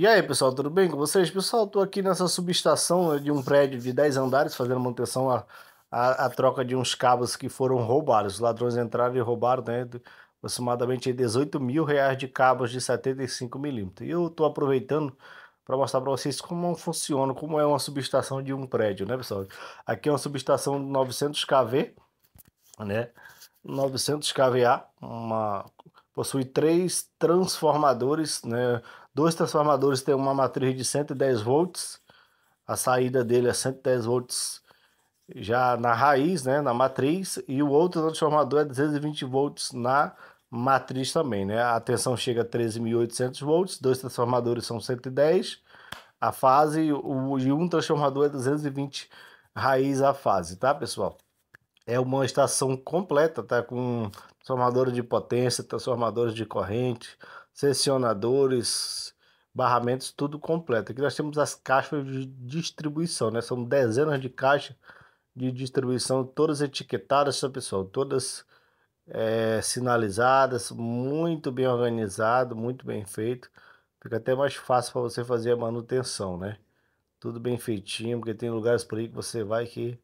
E aí, pessoal, tudo bem com vocês? Pessoal, estou aqui nessa subestação de um prédio de 10 andares fazendo manutenção a, a, troca de uns cabos que foram roubados. Os ladrões entraram e roubaram, né? Aproximadamente 18 mil reais de cabos de 75 milímetros. E eu estou aproveitando para mostrar para vocês como funciona, como é uma subestação de um prédio, né, pessoal? Aqui é uma subestação de 900 kV, né? 900 kVA, uma possui três transformadores, né? Dois transformadores têm uma matriz de 110 volts, a saída dele é 110 volts já na raiz, né, na matriz, e o outro transformador é 220 volts na matriz também, né? A tensão chega a 13.800 volts, dois transformadores são 110, a fase o, e um transformador é 220 raiz a fase, tá, pessoal? é uma estação completa, tá? Com transformadores de potência, transformadores de corrente, seccionadores, barramentos, tudo completo. Aqui nós temos as caixas de distribuição, né? São dezenas de caixas de distribuição, todas etiquetadas, pessoal, todas é, sinalizadas, muito bem organizado, muito bem feito. Fica até mais fácil para você fazer a manutenção, né? Tudo bem feitinho, porque tem lugares por aí que você vai que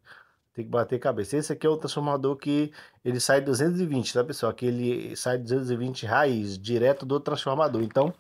tem que bater cabeça. Esse aqui é o transformador que ele sai 220, tá pessoal? aqui ele sai 220 raiz, direto do transformador. Então,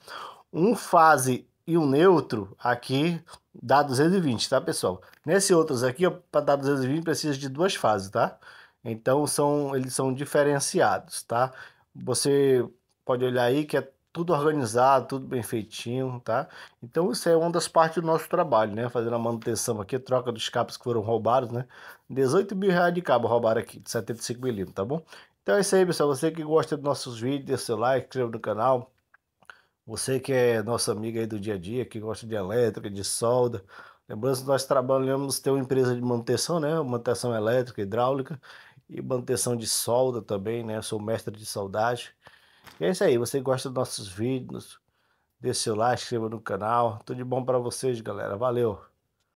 um fase e um neutro aqui dá 220, tá pessoal? Nesse outros aqui, para dar 220 precisa de duas fases, tá? Então, são, eles são diferenciados, tá? Você pode olhar aí que é tudo organizado, tudo bem feitinho, tá? Então isso é uma das partes do nosso trabalho, né? Fazendo a manutenção aqui, troca dos cabos que foram roubados, né? 18 mil reais de cabo roubaram aqui, de 75 milímetros, tá bom? Então é isso aí, pessoal. Você que gosta dos nossos vídeos, deixa seu like, inscreva no canal. Você que é nossa amiga aí do dia a dia, que gosta de elétrica, de solda. Lembrando que nós trabalhamos, tem uma empresa de manutenção, né? Manutenção elétrica, hidráulica e manutenção de solda também, né? Eu sou mestre de soldagem é isso aí. Você gosta dos nossos vídeos? Deixe seu like, inscreva no canal. Tudo de bom para vocês, galera. Valeu!